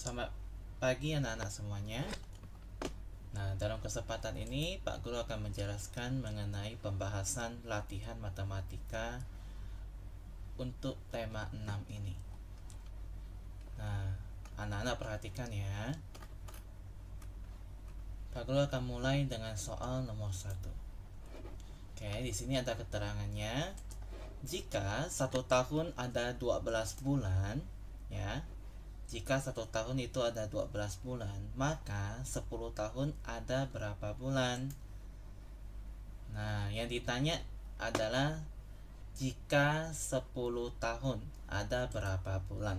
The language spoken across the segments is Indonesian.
Selamat pagi anak-anak semuanya. Nah, dalam kesempatan ini Pak Guru akan menjelaskan mengenai pembahasan latihan matematika untuk tema 6 ini. Nah, anak-anak perhatikan ya. Pak Guru akan mulai dengan soal nomor 1. Oke, di sini ada keterangannya. Jika satu tahun ada 12 bulan, ya, jika satu tahun itu ada 12 bulan, maka 10 tahun ada berapa bulan? Nah, yang ditanya adalah jika 10 tahun ada berapa bulan?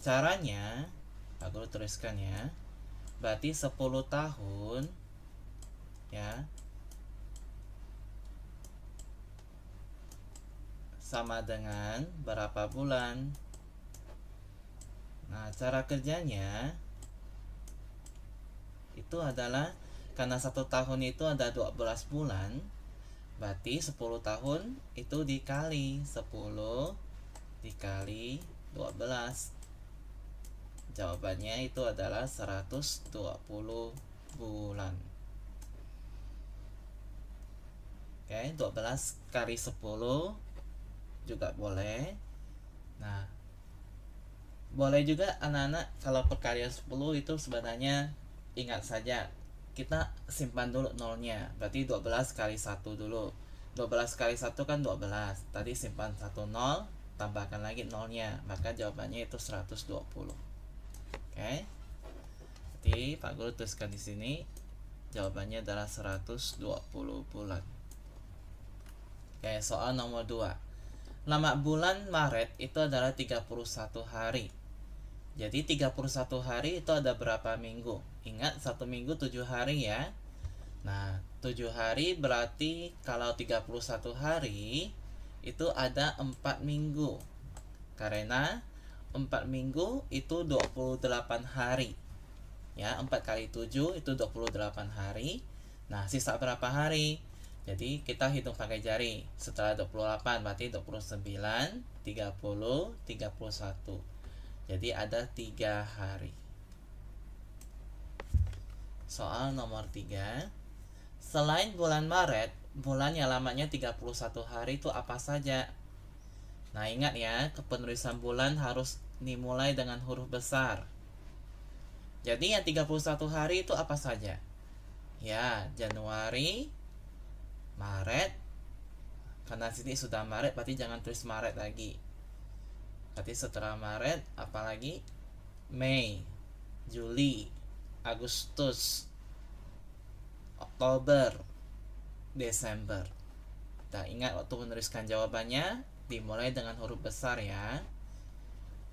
Caranya, aku tuliskan ya. Berarti 10 tahun ya. Sama dengan berapa bulan? Nah, cara kerjanya itu adalah karena satu tahun itu ada 12 bulan, berarti 10 tahun itu dikali 10 dikali 12. Jawabannya itu adalah 120 bulan. Oke, 12 kali 10 juga boleh. Nah, boleh juga anak-anak kalau perkalian 10 itu sebenarnya ingat saja kita simpan dulu nolnya berarti 12 kali 1 dulu 12 kali 1 kan 12 tadi simpan 1 nol tambahkan lagi nolnya maka jawabannya itu 120 oke okay. jadi Pak Guru tuliskan di sini jawabannya adalah 120 bulan oke okay, soal nomor 2 nama bulan Maret itu adalah 31 hari jadi 31 hari itu ada berapa minggu? Ingat satu minggu 7 hari ya. Nah, 7 hari berarti kalau 31 hari itu ada 4 minggu. Karena 4 minggu itu 28 hari. Ya, 4 kali 7 itu 28 hari. Nah, sisa berapa hari? Jadi kita hitung pakai jari. Setelah 28 berarti 29, 30, 31 jadi ada tiga hari soal nomor tiga selain bulan Maret bulan yang lamanya 31 hari itu apa saja nah ingat ya kepenulisan bulan harus dimulai dengan huruf besar jadi yang 31 hari itu apa saja ya Januari Maret karena sini sudah Maret berarti jangan tulis Maret lagi berarti setelah Maret apalagi Mei Juli Agustus Oktober Desember kita ingat waktu menuliskan jawabannya dimulai dengan huruf besar ya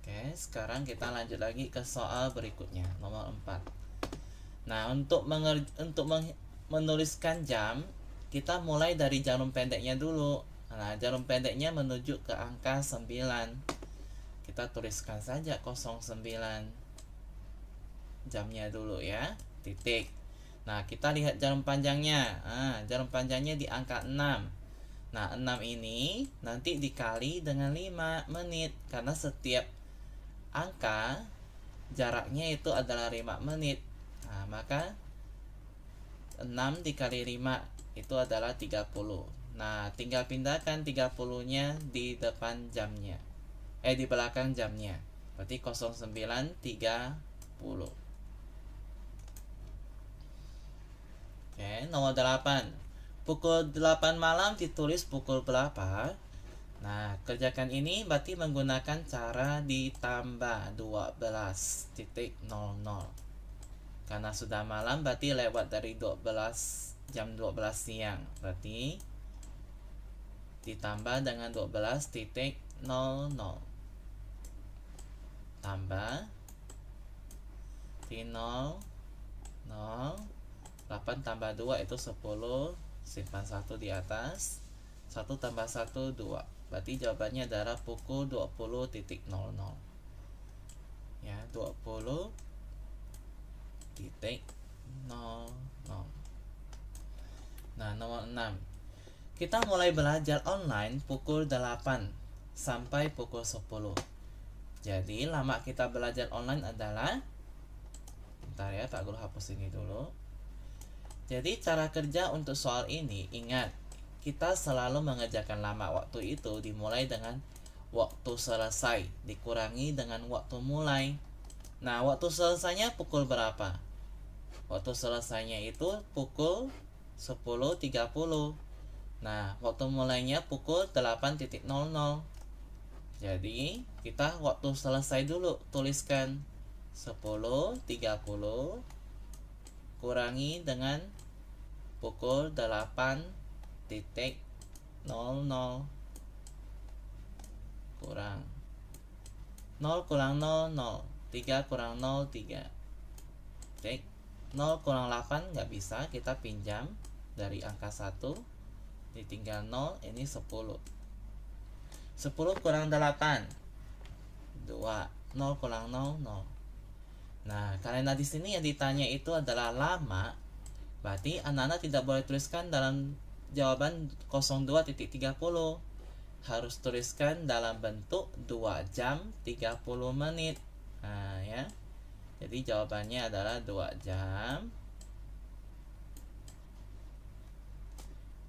Oke, sekarang kita lanjut lagi ke soal berikutnya, nomor 4. Nah, untuk menger untuk menuliskan jam, kita mulai dari jarum pendeknya dulu. Nah, jarum pendeknya menuju ke angka 9 kita tuliskan saja 09 jamnya dulu ya titik nah kita lihat jarum panjangnya nah, jarum panjangnya di angka 6 nah 6 ini nanti dikali dengan 5 menit karena setiap angka jaraknya itu adalah 5 menit nah maka 6 dikali 5 itu adalah 30 nah tinggal pindahkan 30 nya di depan jamnya eh di belakang jamnya berarti 09.30 oke nomor 8 pukul 8 malam ditulis pukul berapa Nah, kerjakan ini berarti menggunakan cara ditambah 12.00 Karena sudah malam berarti lewat dari 12 jam 12 siang Berarti ditambah dengan 12.00 tambah 0 0 8 tambah 2 itu 10 simpan 1 di atas 1 tambah 1 2 berarti jawabannya adalah pukul 20.00 ya 20 titik 00 nah nomor 6 kita mulai belajar online pukul 8 sampai pukul 10 jadi lama kita belajar online adalah Bentar ya, Pak Guru hapus ini dulu. Jadi cara kerja untuk soal ini ingat kita selalu mengerjakan lama waktu itu dimulai dengan waktu selesai dikurangi dengan waktu mulai. Nah, waktu selesainya pukul berapa? Waktu selesainya itu pukul 10.30. Nah, waktu mulainya pukul jadi kita waktu selesai dulu tuliskan 10, 30 kurangi dengan pukul 8 titik 00 kurang 0 kurang 0 0 3 kurang 0 3 titik 0 kurang 8 nggak bisa kita pinjam dari angka 1 ditinggal 0 ini 10 10 kurang 8 2 0 kurang 0 0 Nah karena di sini yang ditanya itu adalah lama Berarti anak-anak tidak boleh tuliskan dalam jawaban 02.30 Harus tuliskan dalam bentuk 2 jam 30 menit Nah ya Jadi jawabannya adalah 2 jam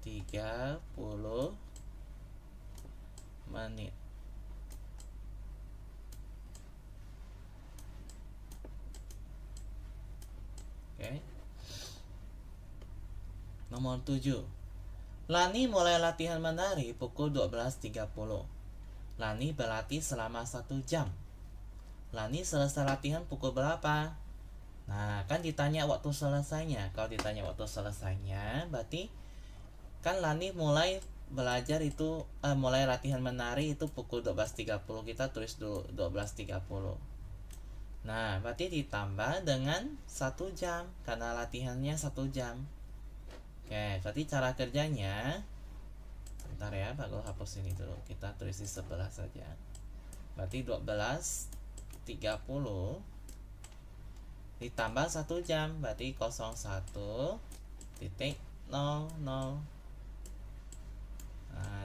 30 menit oke okay. nomor 7 Lani mulai latihan menari pukul 12.30 Lani berlatih selama satu jam Lani selesai latihan pukul berapa? Nah, kan ditanya waktu selesainya. Kalau ditanya waktu selesainya, berarti kan Lani mulai belajar itu uh, mulai latihan menari itu pukul 12.30 kita tulis dulu 12.30 nah berarti ditambah dengan satu jam karena latihannya satu jam oke berarti cara kerjanya Ntar ya pak, gue hapus ini dulu kita tulis di sebelah saja berarti 12 30 ditambah satu jam berarti 01 titik 00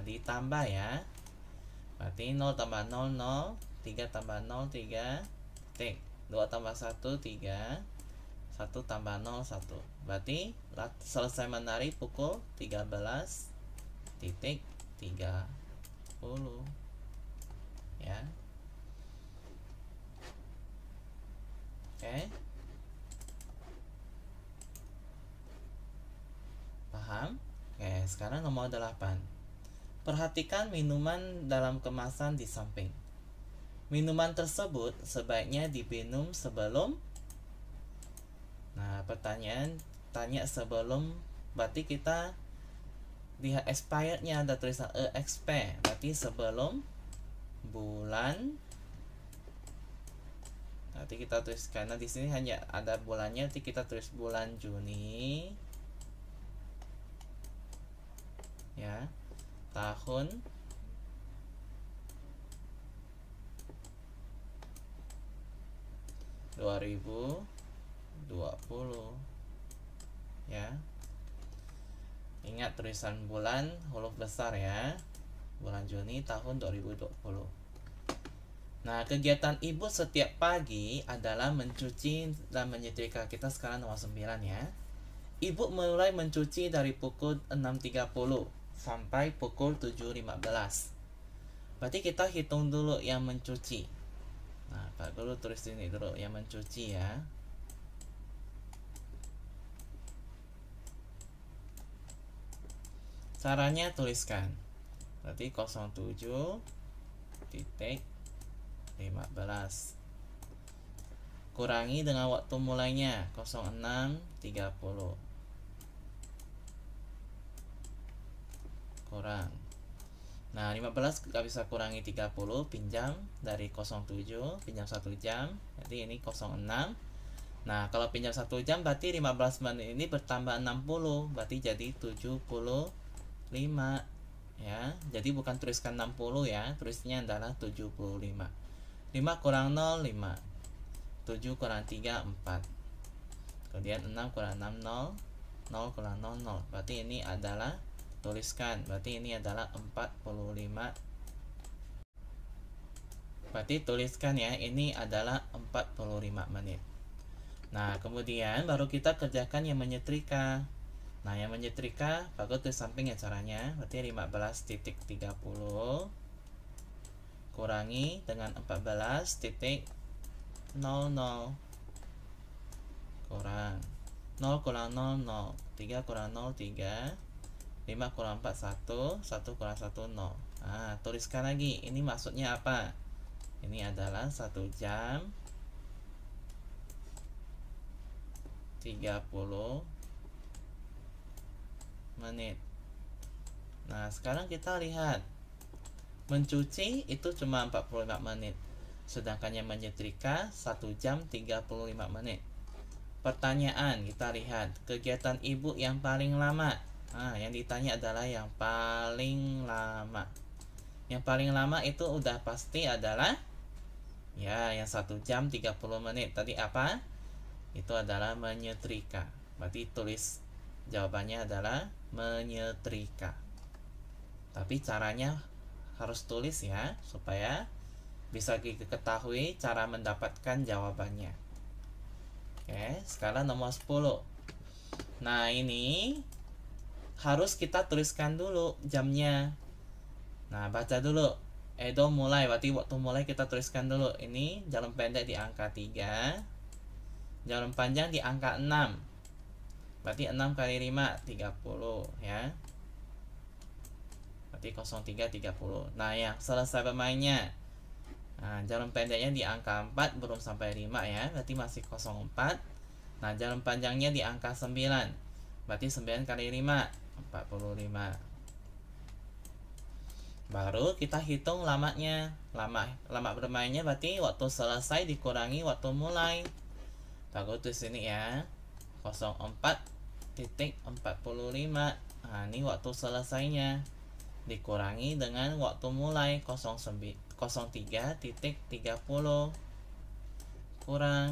ditambah ya berarti 0 tambah 0 0 3 tambah 0 3 titik 2 tambah 1 3 1 tambah 0 1 berarti selesai menari pukul 13 titik 30 ya oke paham oke sekarang nomor 8 Perhatikan minuman dalam kemasan di samping. Minuman tersebut sebaiknya diminum sebelum Nah, pertanyaan tanya sebelum berarti kita lihat expirednya ada tulisan e expire berarti sebelum bulan Berarti kita tulis karena di sini hanya ada bulannya nanti kita tulis bulan Juni ya tahun dua ribu dua puluh ya ingat tulisan bulan huruf besar ya bulan Juni tahun 2020 nah kegiatan ibu setiap pagi adalah mencuci dan menyetrika kita sekarang nomor 9 ya ibu mulai mencuci dari pukul sampai pukul 7.15 berarti kita hitung dulu yang mencuci nah Pak Guru tulis ini dulu yang mencuci ya caranya tuliskan berarti 07 titik 15 kurangi dengan waktu mulainya 06:30. kurang nah 15 kita bisa kurangi 30 pinjam dari 07 pinjam 1 jam jadi ini 06 nah kalau pinjam 1 jam berarti 15 menit ini bertambah 60 berarti jadi 75 ya jadi bukan tuliskan 60 ya tulisnya adalah 75 5 kurang 0 5 7 kurang 3 4 kemudian 6 kurang 6 0 0 kurang 0 0 berarti ini adalah tuliskan berarti ini adalah 45 berarti tuliskan ya ini adalah 45 menit nah kemudian baru kita kerjakan yang menyetrika nah yang menyetrika bagus ke samping ya caranya berarti 15.30 kurangi dengan 14.00 kurang 0 kurang 0 0 3 kurang 0 3 5 kurang 4 1 1 kurang 1 0 nah, tuliskan lagi ini maksudnya apa ini adalah 1 jam 30 menit nah sekarang kita lihat mencuci itu cuma 45 menit sedangkan yang menyetrika 1 jam 35 menit pertanyaan kita lihat kegiatan ibu yang paling lama Nah, yang ditanya adalah yang paling lama. Yang paling lama itu udah pasti adalah ya yang 1 jam 30 menit. Tadi apa? Itu adalah menyetrika. Berarti tulis jawabannya adalah menyetrika. Tapi caranya harus tulis ya supaya bisa diketahui cara mendapatkan jawabannya. Oke, sekarang nomor 10. Nah, ini harus kita tuliskan dulu jamnya nah baca dulu Edo mulai berarti waktu mulai kita tuliskan dulu ini jalan pendek di angka 3 jalan panjang di angka 6 berarti 6 kali 5 30 ya berarti 03 30 nah ya selesai bermainnya nah, jalan pendeknya di angka 4 belum sampai 5 ya berarti masih 04 nah jalan panjangnya di angka 9 berarti 9 kali 5 45 baru kita hitung lamanya lama lama bermainnya berarti waktu selesai dikurangi waktu mulai taruh di sini ya 04.45 nah ini waktu selesainya dikurangi dengan waktu mulai 03.30 kurang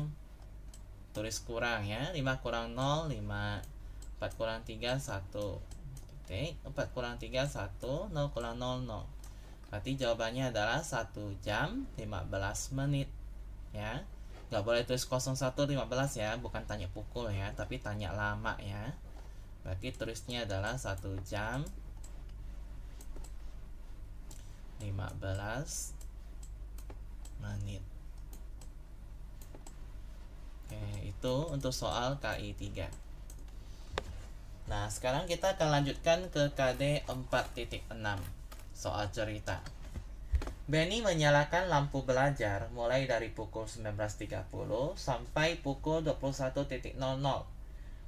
tulis kurang ya 5 kurang 0 5 4 kurang 3 1 okay, 4 kurang 3 1 0 kurang 0 0 berarti jawabannya adalah 1 jam 15 menit ya nggak boleh tulis 01 15 ya bukan tanya pukul ya tapi tanya lama ya berarti tulisnya adalah 1 jam 15 menit Oke, itu untuk soal KI 3. Nah, sekarang kita akan lanjutkan ke KD 4.6, soal cerita. Benny menyalakan lampu belajar mulai dari pukul 19.30 sampai pukul 21.00.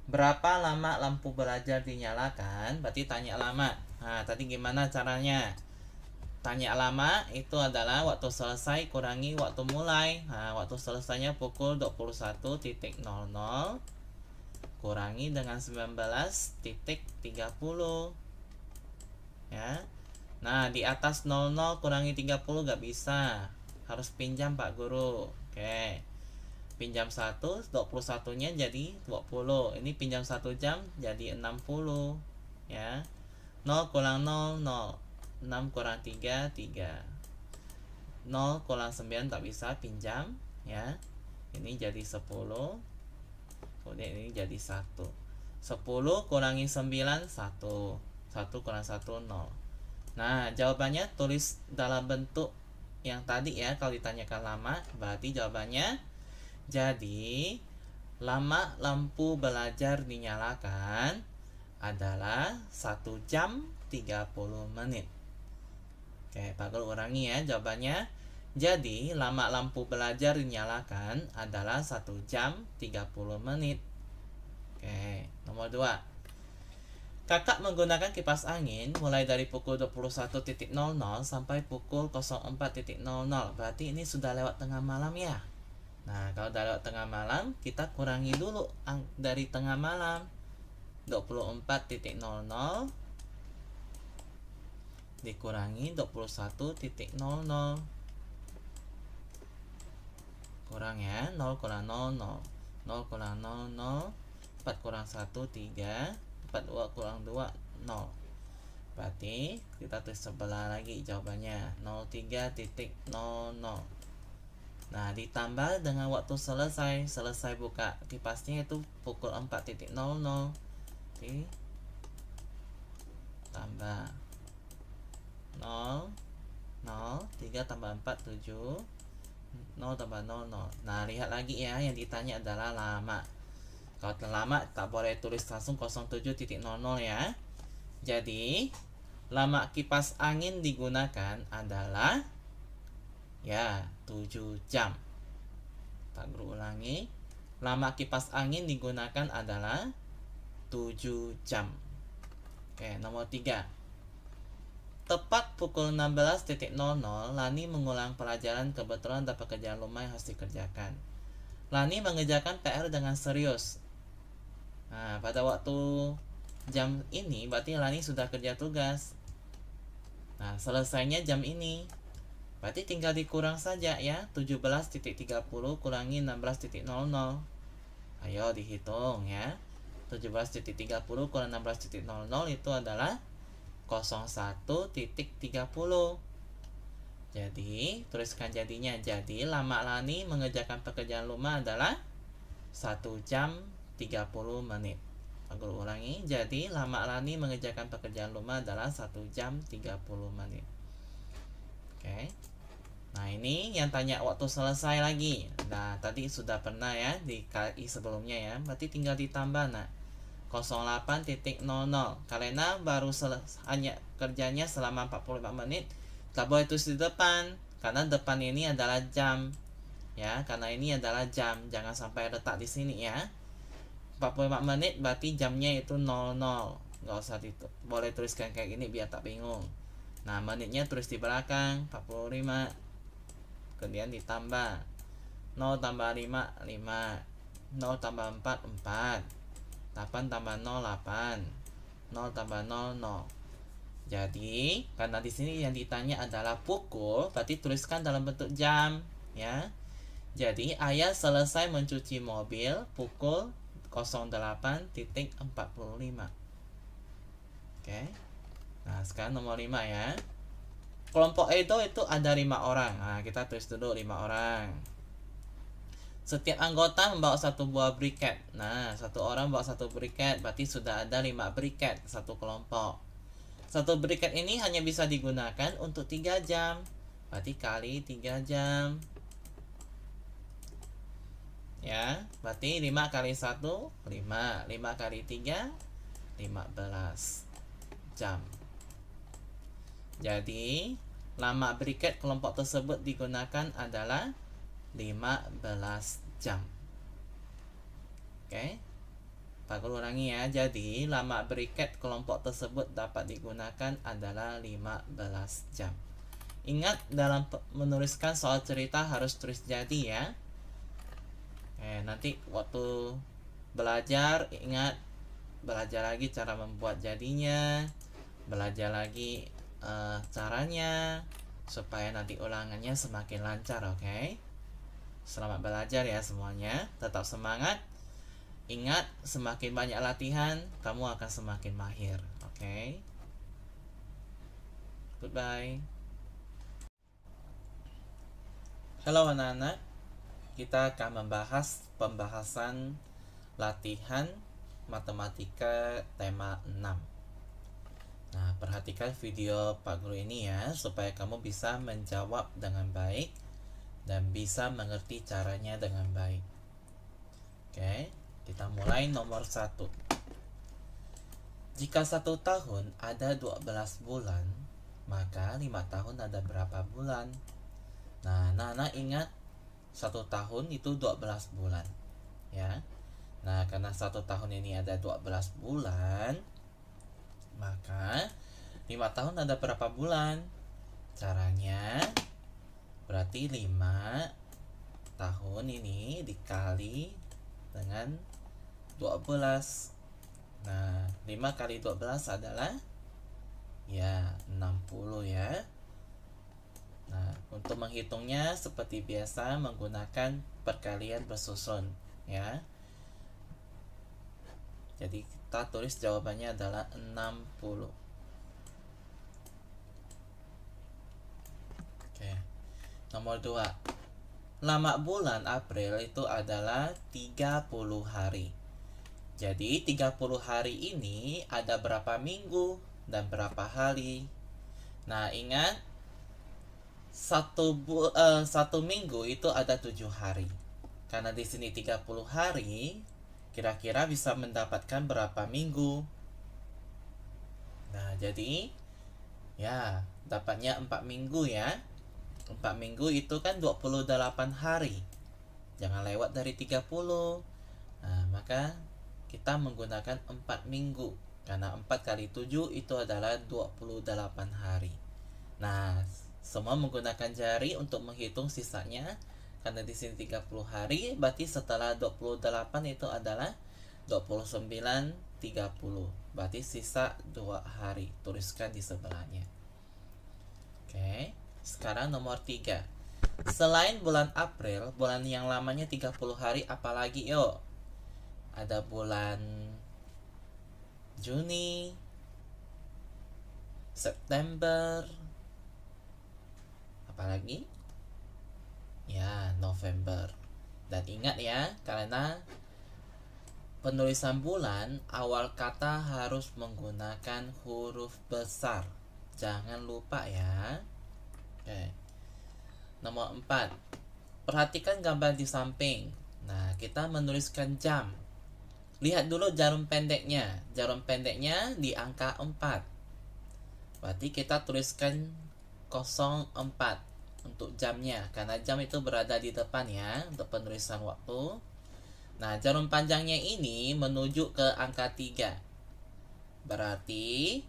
Berapa lama lampu belajar dinyalakan? Berarti tanya lama. Nah, tadi gimana caranya? Tanya lama itu adalah waktu selesai kurangi waktu mulai. Nah, waktu selesainya pukul 21.00 kurangi dengan 19.30 ya nah di atas 00 kurangi 30 gak bisa harus pinjam pak guru oke pinjam 1 21 nya jadi 20 ini pinjam 1 jam jadi 60 ya 0 kurang 0 0 6 kurang 3 3 0 kurang 9 tak bisa pinjam ya ini jadi 10 kemudian ini jadi satu 10 kurangi 9 1 1 kurang 1 0 nah jawabannya tulis dalam bentuk yang tadi ya kalau ditanyakan lama berarti jawabannya jadi lama lampu belajar dinyalakan adalah 1 jam 30 menit Oke, Pak Guru ya jawabannya jadi, lama lampu belajar dinyalakan adalah 1 jam 30 menit. Oke, nomor 2. Kakak menggunakan kipas angin mulai dari pukul 21.00 sampai pukul 04.00. Berarti ini sudah lewat tengah malam ya. Nah, kalau sudah lewat tengah malam, kita kurangi dulu dari tengah malam. 24.00 dikurangi 21.00 kurang ya 0 kurang 0 0 0 kurang 0 0 4 kurang 1 3 4 2 kurang 2 0 berarti kita tulis sebelah lagi jawabannya 0 3 titik 0 0. nah ditambah dengan waktu selesai selesai buka kipasnya itu pukul 4 titik 0. Oke. tambah 0 0 3 tambah 4 7 0 tambah 0 0 nah lihat lagi ya yang ditanya adalah lama kalau terlama tak boleh tulis langsung 07.00 ya jadi lama kipas angin digunakan adalah ya 7 jam Tak Guru ulangi lama kipas angin digunakan adalah 7 jam Oke nomor 3 Tepat pukul 16.00, Lani mengulang pelajaran kebetulan dapat kerjaan rumah yang harus dikerjakan. Lani mengerjakan PR dengan serius. Nah, pada waktu jam ini berarti Lani sudah kerja tugas. Nah, selesainya jam ini. Berarti tinggal dikurang saja ya, 17.30 kurangi 16.00. Ayo dihitung ya. 17.30 kurang 16.00 itu adalah 01.30 jadi, tuliskan jadinya. Jadi, lama Lani mengerjakan pekerjaan rumah adalah 1 jam 30 menit. Aku ulangi. Jadi, lama Lani mengerjakan pekerjaan rumah adalah 1 jam 30 menit. Oke. Nah, ini yang tanya waktu selesai lagi. Nah, tadi sudah pernah ya di KI sebelumnya ya. Berarti tinggal ditambah, Nak. 08.00 karena baru hanya kerjanya selama 45 menit tak boleh tulis di depan karena depan ini adalah jam ya karena ini adalah jam jangan sampai letak di sini ya 45 menit berarti jamnya itu 00 nggak usah itu boleh tuliskan kayak gini biar tak bingung nah menitnya tulis di belakang 45 kemudian ditambah 0 tambah 5 5 0 tambah 4 4 8 tambah 0 8 0 tambah 0 0 jadi karena di sini yang ditanya adalah pukul berarti tuliskan dalam bentuk jam ya jadi ayah selesai mencuci mobil pukul 08.45 oke nah sekarang nomor 5 ya kelompok E itu itu ada 5 orang nah kita tulis dulu 5 orang setiap anggota membawa satu buah briket. Nah, satu orang bawa satu briket, berarti sudah ada lima briket satu kelompok. Satu briket ini hanya bisa digunakan untuk tiga jam. Berarti kali tiga jam. Ya, berarti lima kali satu lima lima kali tiga lima belas jam. Jadi, lama briket kelompok tersebut digunakan adalah 15 jam Oke Pak ulangi ya Jadi lama berikat kelompok tersebut dapat digunakan adalah 15 jam Ingat dalam menuliskan soal cerita harus terus jadi ya eh, Nanti waktu belajar ingat Belajar lagi cara membuat jadinya Belajar lagi uh, caranya Supaya nanti ulangannya semakin lancar oke okay? Selamat belajar ya semuanya. Tetap semangat. Ingat, semakin banyak latihan, kamu akan semakin mahir. Oke. Okay? Goodbye. Halo anak-anak. Kita akan membahas pembahasan latihan matematika tema 6. Nah, perhatikan video Pak Guru ini ya supaya kamu bisa menjawab dengan baik dan bisa mengerti caranya dengan baik. Oke, kita mulai nomor satu. Jika satu tahun ada 12 bulan, maka lima tahun ada berapa bulan? Nah, Nana ingat satu tahun itu 12 bulan, ya. Nah, karena satu tahun ini ada 12 bulan, maka lima tahun ada berapa bulan? Caranya Berarti 5 tahun ini dikali dengan 12. Nah, 5 kali 12 adalah ya 60 ya. Nah, untuk menghitungnya seperti biasa menggunakan perkalian bersusun ya. Jadi kita tulis jawabannya adalah 60. Nomor 2. Lama bulan April itu adalah 30 hari. Jadi 30 hari ini ada berapa minggu dan berapa hari? Nah, ingat satu bu uh, satu minggu itu ada tujuh hari. Karena di sini 30 hari, kira-kira bisa mendapatkan berapa minggu? Nah, jadi ya, dapatnya empat minggu ya. 4 minggu itu kan 28 hari jangan lewat dari 30 nah, maka kita menggunakan 4 minggu karena 4 kali 7 itu adalah 28 hari nah semua menggunakan jari untuk menghitung sisanya karena di sini 30 hari berarti setelah 28 itu adalah 29 30 berarti sisa 2 hari tuliskan di sebelahnya oke okay. Sekarang nomor 3. Selain bulan April, bulan yang lamanya 30 hari apalagi yo? Ada bulan Juni, September, apalagi? Ya, November. Dan ingat ya, karena penulisan bulan awal kata harus menggunakan huruf besar. Jangan lupa ya. Oke. Nomor 4. Perhatikan gambar di samping. Nah, kita menuliskan jam. Lihat dulu jarum pendeknya. Jarum pendeknya di angka 4. Berarti kita tuliskan 04 untuk jamnya karena jam itu berada di depan ya untuk penulisan waktu. Nah, jarum panjangnya ini menuju ke angka 3. Berarti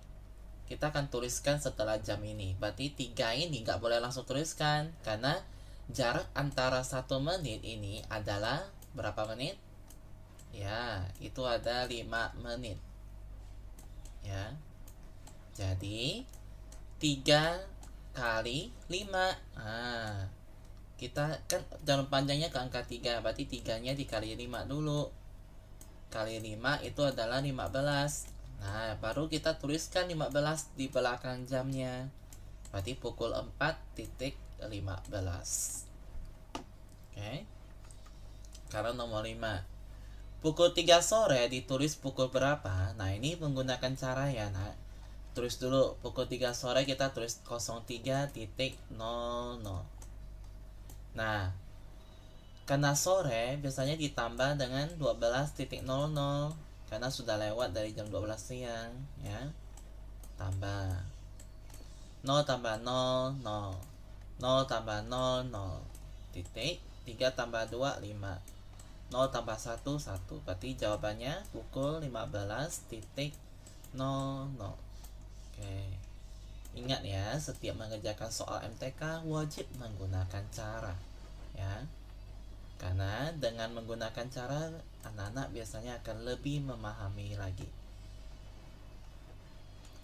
kita akan tuliskan setelah jam ini. Berarti 3 ini nggak boleh langsung tuliskan karena jarak antara satu menit ini adalah berapa menit? Ya, itu ada 5 menit. Ya. Jadi 3 kali 5. Nah, kita kan jarum panjangnya ke angka 3, berarti 3-nya dikali 5 dulu. Kali 5 itu adalah 15. Nah, baru kita tuliskan 15 di belakang jamnya. Berarti pukul 4.15. Oke. Karena nomor 5. Pukul 3 sore ditulis pukul berapa? Nah, ini menggunakan cara ya, Nak. Tulis dulu pukul 3 sore kita tulis 03.00. Nah, karena sore biasanya ditambah dengan 12.00 karena sudah lewat dari jam 12 siang ya tambah 0 tambah 0 0 0 tambah 0 0 titik 3 tambah 2 5 0 tambah 1 1 berarti jawabannya pukul 15 titik 0 0 oke ingat ya setiap mengerjakan soal MTK wajib menggunakan cara ya karena dengan menggunakan cara anak-anak biasanya akan lebih memahami lagi.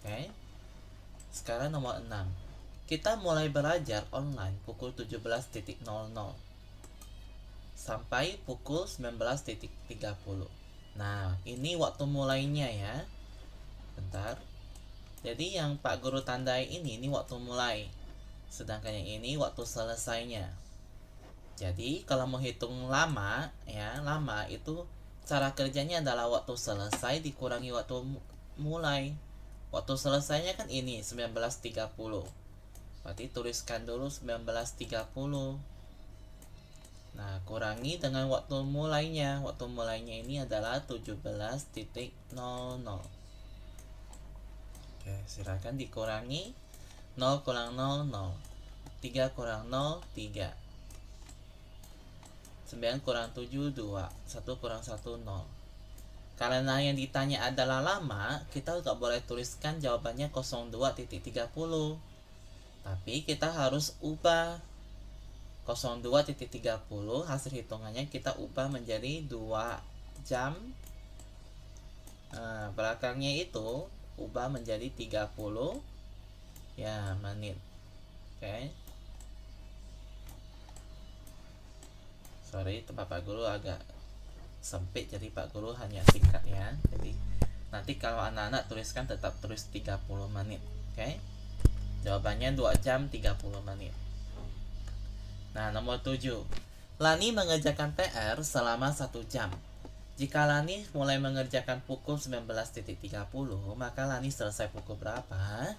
Oke. Okay? Sekarang nomor 6. Kita mulai belajar online pukul 17.00 sampai pukul 19.30. Nah, ini waktu mulainya ya. Bentar. Jadi yang Pak Guru tandai ini ini waktu mulai. Sedangkan yang ini waktu selesainya. Jadi kalau menghitung lama ya, lama itu cara kerjanya adalah waktu selesai dikurangi waktu mulai. Waktu selesainya kan ini 19.30. Berarti tuliskan dulu 19.30. Nah, kurangi dengan waktu mulainya. Waktu mulainya ini adalah 17.00. Oke, silakan dikurangi 0 kurang 0, 0. 3 kurang 0, 3. 9 kurang 7 2 1 kurang 1 0 Karena yang ditanya adalah lama Kita nggak boleh tuliskan jawabannya 02.30 Tapi kita harus ubah 02.30 hasil hitungannya kita ubah menjadi 2 jam nah, belakangnya itu ubah menjadi 30 ya menit oke okay. sorry tempat Pak Guru agak sempit jadi Pak Guru hanya ya jadi nanti kalau anak-anak tuliskan tetap tulis 30 menit oke okay? jawabannya 2 jam 30 menit nah nomor 7 Lani mengerjakan PR selama 1 jam jika Lani mulai mengerjakan pukul 19.30 maka Lani selesai pukul berapa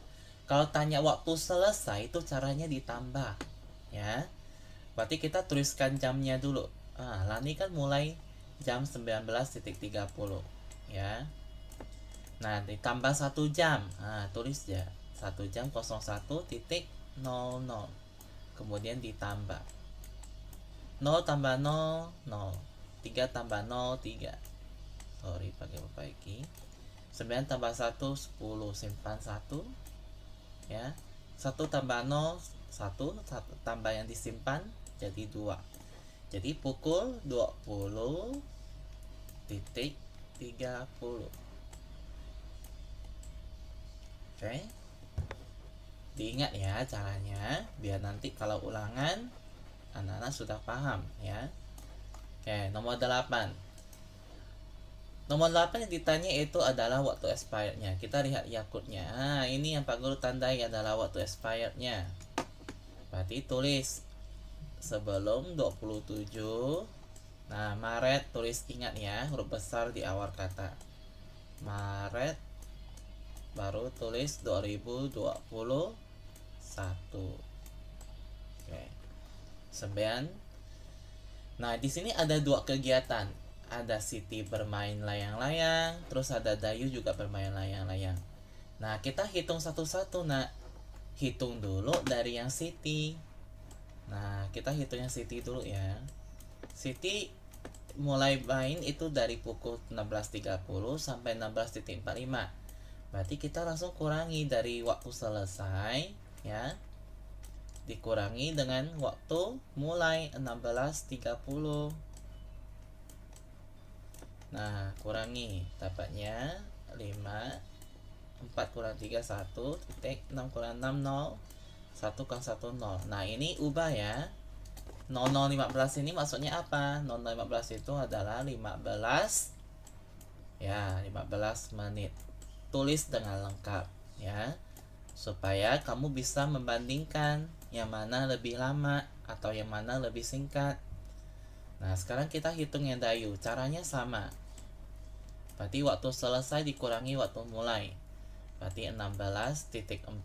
kalau tanya waktu selesai itu caranya ditambah ya berarti kita tuliskan jamnya dulu ah, Lani kan mulai jam 19.30 ya nah ditambah 1 jam ah, tulis ya 1 jam 01.00 kemudian ditambah 0 tambah 0 0 3 tambah 0 3 sorry pakai perbaiki 9 tambah 1 10 simpan 1 ya 1 tambah 0 1, 1 tambah yang disimpan jadi dua jadi pukul 20 titik 30 oke okay. diingat ya caranya biar nanti kalau ulangan anak-anak sudah paham ya oke okay, nomor 8 nomor 8 yang ditanya itu adalah waktu expirednya kita lihat yakutnya nah, ini yang Pak Guru tandai adalah waktu expirednya berarti tulis sebelum 27 Nah, Maret tulis ingat ya, huruf besar di awal kata. Maret baru tulis 2021. Oke. Sembilan Nah, di sini ada dua kegiatan. Ada Siti bermain layang-layang, terus ada Dayu juga bermain layang-layang. Nah, kita hitung satu-satu, Nak. Hitung dulu dari yang Siti. Nah, kita hitungnya City dulu ya. City mulai main itu dari pukul 16.30 sampai 16.45. Berarti kita langsung kurangi dari waktu selesai ya. Dikurangi dengan waktu mulai 16.30. Nah, kurangi dapatnya 5 4 kurang 3 1 titik 6 kurang 6 0 1 kan 1 0 nah ini ubah ya 0015 ini maksudnya apa 0015 itu adalah 15 ya 15 menit tulis dengan lengkap ya supaya kamu bisa membandingkan yang mana lebih lama atau yang mana lebih singkat nah sekarang kita hitung yang Dayu caranya sama berarti waktu selesai dikurangi waktu mulai berarti 16.45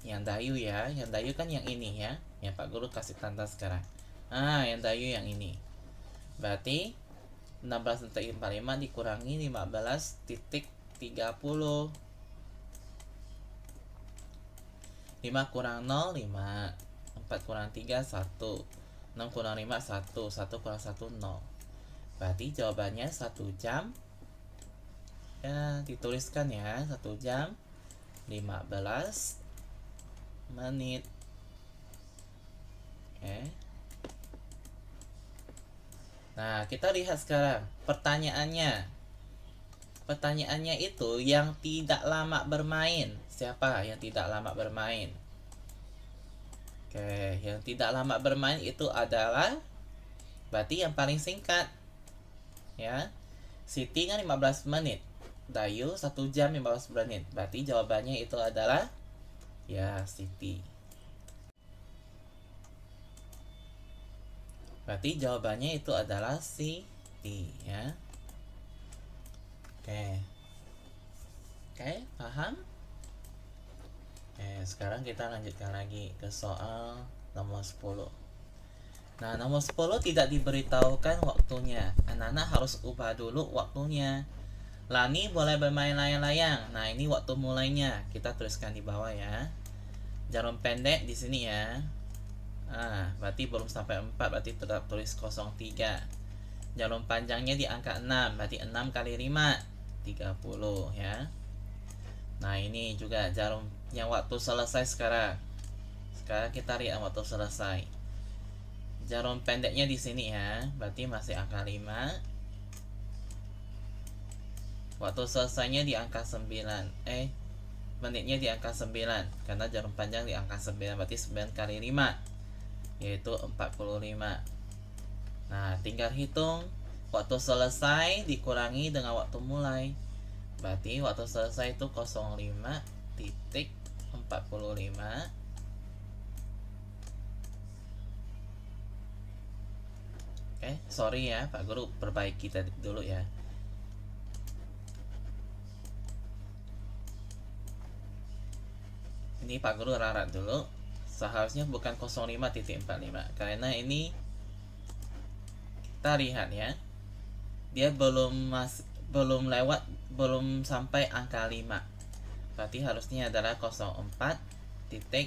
yang dayu ya yang dayu kan yang ini ya yang pak guru kasih tanda sekarang ah yang dayu yang ini berarti 16.45 dikurangi 15.30 5 kurang 0, 5 4 kurang 3, 1 6 kurang 5, 1 1 kurang 1, 0 Berarti jawabannya 1 jam Ya, dituliskan ya 1 jam 15 menit oke nah kita lihat sekarang pertanyaannya pertanyaannya itu yang tidak lama bermain siapa yang tidak lama bermain oke yang tidak lama bermain itu adalah berarti yang paling singkat ya Siti kan 15 menit Dayu 1 jam 15 menit Berarti jawabannya itu adalah ya Siti. Berarti jawabannya itu adalah Siti ya. Oke. Oke, paham? Oke, sekarang kita lanjutkan lagi ke soal nomor 10. Nah, nomor 10 tidak diberitahukan waktunya. Anak-anak harus ubah dulu waktunya. Lani boleh bermain layang-layang. Nah, ini waktu mulainya. Kita tuliskan di bawah ya jarum pendek di sini ya ah berarti belum sampai 4 berarti tetap tulis 03 jarum panjangnya di angka 6 berarti 6 kali 5 30 ya nah ini juga jarum yang waktu selesai sekarang sekarang kita lihat waktu selesai jarum pendeknya di sini ya berarti masih angka 5 waktu selesainya di angka 9 eh menitnya di angka 9 karena jarum panjang di angka 9 berarti 9 kali 5 yaitu 45 nah tinggal hitung waktu selesai dikurangi dengan waktu mulai berarti waktu selesai itu 05 titik 45 Oke, eh, sorry ya Pak Guru, perbaiki tadi dulu ya. ini Pak Guru rarak dulu seharusnya bukan 05.45 karena ini kita lihat ya dia belum mas belum lewat belum sampai angka 5 berarti harusnya adalah 04.45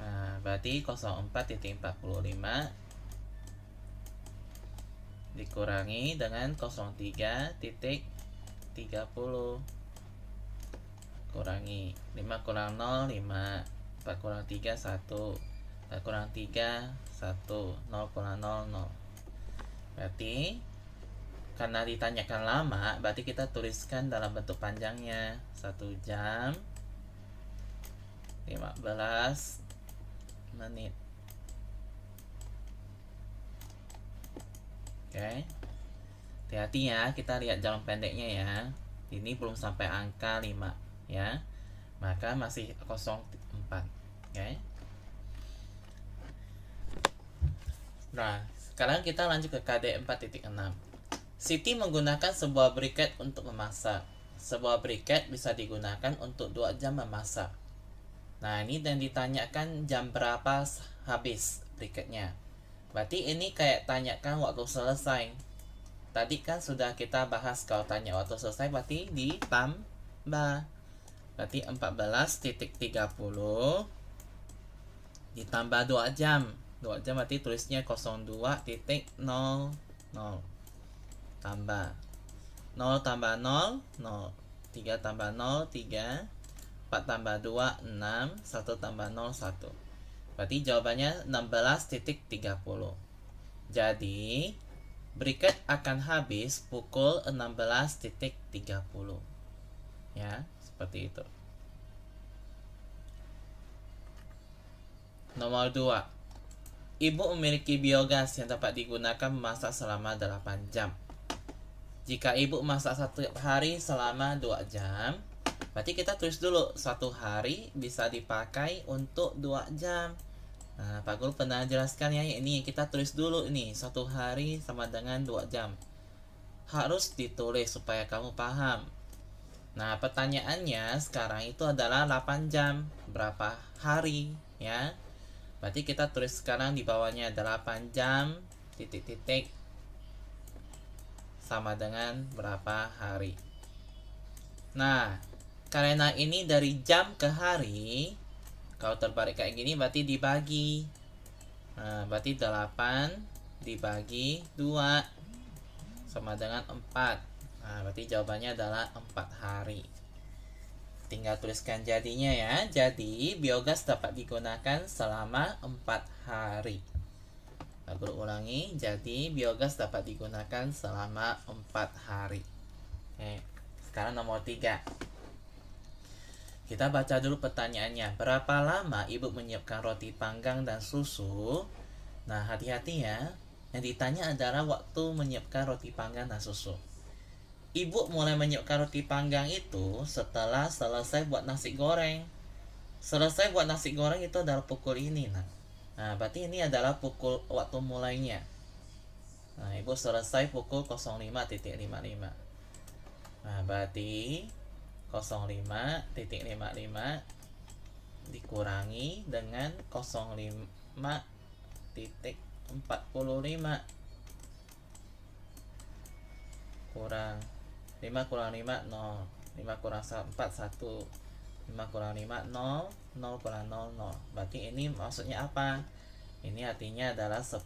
nah, berarti 04.45 dikurangi dengan 03.30 kurangi 5 kurang 0 5 4 kurang 3 1 4 kurang 3 1 0 kurang 0 0 berarti karena ditanyakan lama berarti kita tuliskan dalam bentuk panjangnya 1 jam 15 menit oke okay. hati-hati ya kita lihat jalan pendeknya ya ini belum sampai angka 5 ya maka masih 04 oke okay. nah sekarang kita lanjut ke KD 4.6 Siti menggunakan sebuah briket untuk memasak sebuah briket bisa digunakan untuk dua jam memasak nah ini dan ditanyakan jam berapa habis briketnya berarti ini kayak tanyakan waktu selesai tadi kan sudah kita bahas kalau tanya waktu selesai berarti ditambah Berarti 14.30 ditambah 2 jam. 2 jam berarti tulisnya 02.00 tambah 0 tambah 0 0 3 tambah 0 3 4 tambah 2 6 1 tambah 0 1 Berarti jawabannya 16.30 Jadi bracket akan habis pukul 16.30 Ya seperti itu Nomor 2 Ibu memiliki biogas yang dapat digunakan memasak selama 8 jam Jika ibu masak satu hari selama 2 jam Berarti kita tulis dulu Satu hari bisa dipakai untuk 2 jam Nah, Pak Guru pernah jelaskan ya ini kita tulis dulu ini satu hari sama dengan dua jam harus ditulis supaya kamu paham Nah, pertanyaannya sekarang itu adalah 8 jam berapa hari ya? Berarti kita tulis sekarang di bawahnya 8 jam titik-titik sama dengan berapa hari. Nah, karena ini dari jam ke hari, kalau terbalik kayak gini berarti dibagi. Nah, berarti 8 dibagi 2 sama dengan 4. Nah, berarti jawabannya adalah 4 hari. Tinggal tuliskan jadinya ya. Jadi, biogas dapat digunakan selama 4 hari. Aku ulangi, jadi biogas dapat digunakan selama 4 hari. Oke, sekarang nomor 3. Kita baca dulu pertanyaannya. Berapa lama ibu menyiapkan roti panggang dan susu? Nah, hati-hati ya. Yang ditanya adalah waktu menyiapkan roti panggang dan susu. Ibu mulai menyiapkan roti panggang itu setelah selesai buat nasi goreng. Selesai buat nasi goreng itu adalah pukul ini, nak. Nah, berarti ini adalah pukul waktu mulainya. Nah, Ibu selesai pukul 05.55. Nah, berarti 05.55 dikurangi dengan 05.45 kurang 5 kurang 5 0 5 kurang 4 1 5 kurang 5 0 0 kurang 0 0 berarti ini maksudnya apa ini artinya adalah 10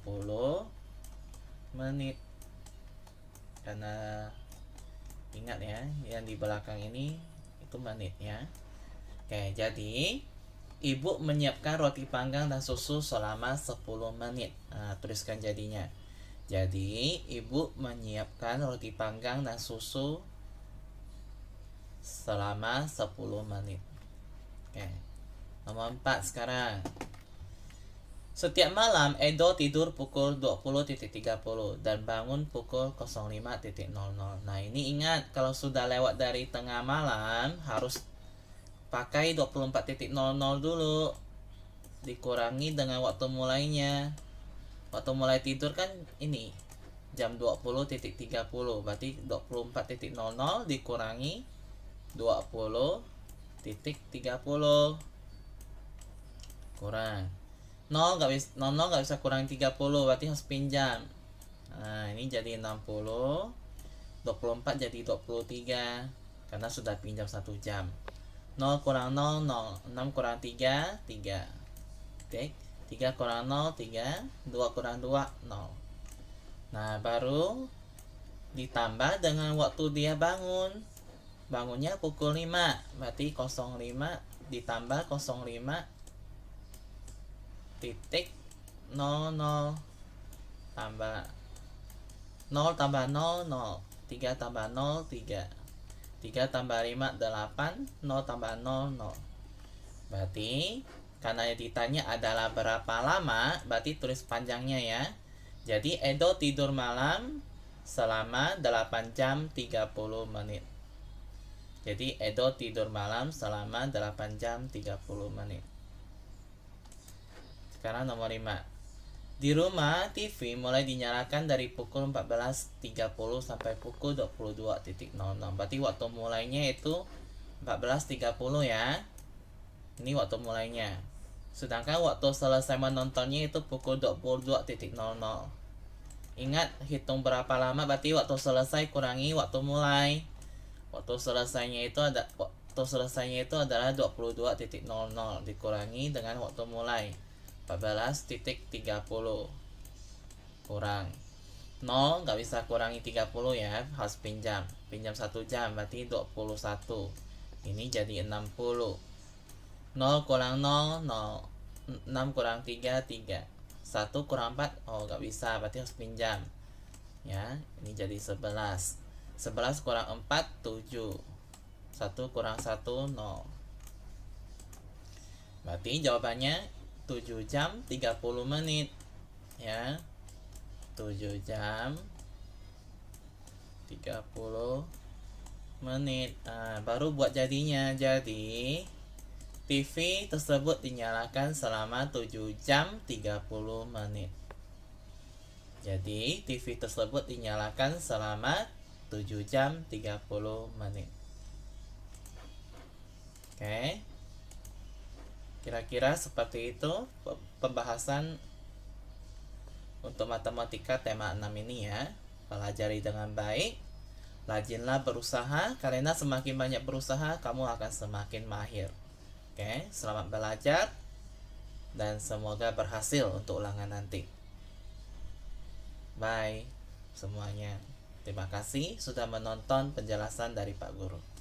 menit karena ingat ya yang di belakang ini itu menitnya oke jadi ibu menyiapkan roti panggang dan susu selama 10 menit nah, tuliskan jadinya jadi, ibu menyiapkan roti panggang dan susu selama 10 menit. Oke. Nomor 4 sekarang. Setiap malam Edo tidur pukul 20.30 dan bangun pukul 05.00. Nah, ini ingat kalau sudah lewat dari tengah malam harus pakai 24.00 dulu dikurangi dengan waktu mulainya waktu mulai tidur kan ini jam 20.30 berarti 24.00 dikurangi 20.30 kurang 0 nggak bisa 0 0 nggak bisa kurang 30 berarti harus pinjam nah ini jadi 60 24 jadi 23 karena sudah pinjam 1 jam 0 kurang 0 0 6 kurang 3 3 titik 3 kurang 0 3 2 kurang 2 0 nah baru ditambah dengan waktu dia bangun bangunnya pukul 5 berarti 05 ditambah 05 titik 0 tambah 0 tambah 0 0 3 tambah 0 3 3 tambah 5 8 0 tambah 0 0 berarti karena ditanya adalah berapa lama, berarti tulis panjangnya ya. Jadi Edo tidur malam selama 8 jam 30 menit. Jadi Edo tidur malam selama 8 jam 30 menit. Sekarang nomor 5. Di rumah, TV mulai dinyalakan dari pukul 14.30 sampai pukul 22.00. Berarti waktu mulainya itu 14.30 ya. Ini waktu mulainya. Sedangkan waktu selesai menontonnya itu pukul 22.00. Ingat, hitung berapa lama berarti waktu selesai kurangi waktu mulai. Waktu selesainya itu ada waktu selesainya itu adalah 22.00 dikurangi dengan waktu mulai 14.30 kurang 0 nggak bisa kurangi 30 ya harus pinjam pinjam satu jam berarti 21 ini jadi 60 0 kurang 0 0 6 kurang 3 3 1 kurang 4 oh nggak bisa berarti harus pinjam ya ini jadi 11 11 kurang 4 7 1 kurang 1 0 berarti jawabannya 7 jam 30 menit ya 7 jam 30 menit nah, baru buat jadinya jadi TV tersebut dinyalakan selama 7 jam 30 menit. Jadi, TV tersebut dinyalakan selama 7 jam 30 menit. Oke. Kira-kira seperti itu pembahasan untuk matematika tema 6 ini ya. Pelajari dengan baik. Rajinlah berusaha karena semakin banyak berusaha kamu akan semakin mahir. Oke, selamat belajar dan semoga berhasil untuk ulangan nanti. Bye semuanya. Terima kasih sudah menonton penjelasan dari Pak Guru.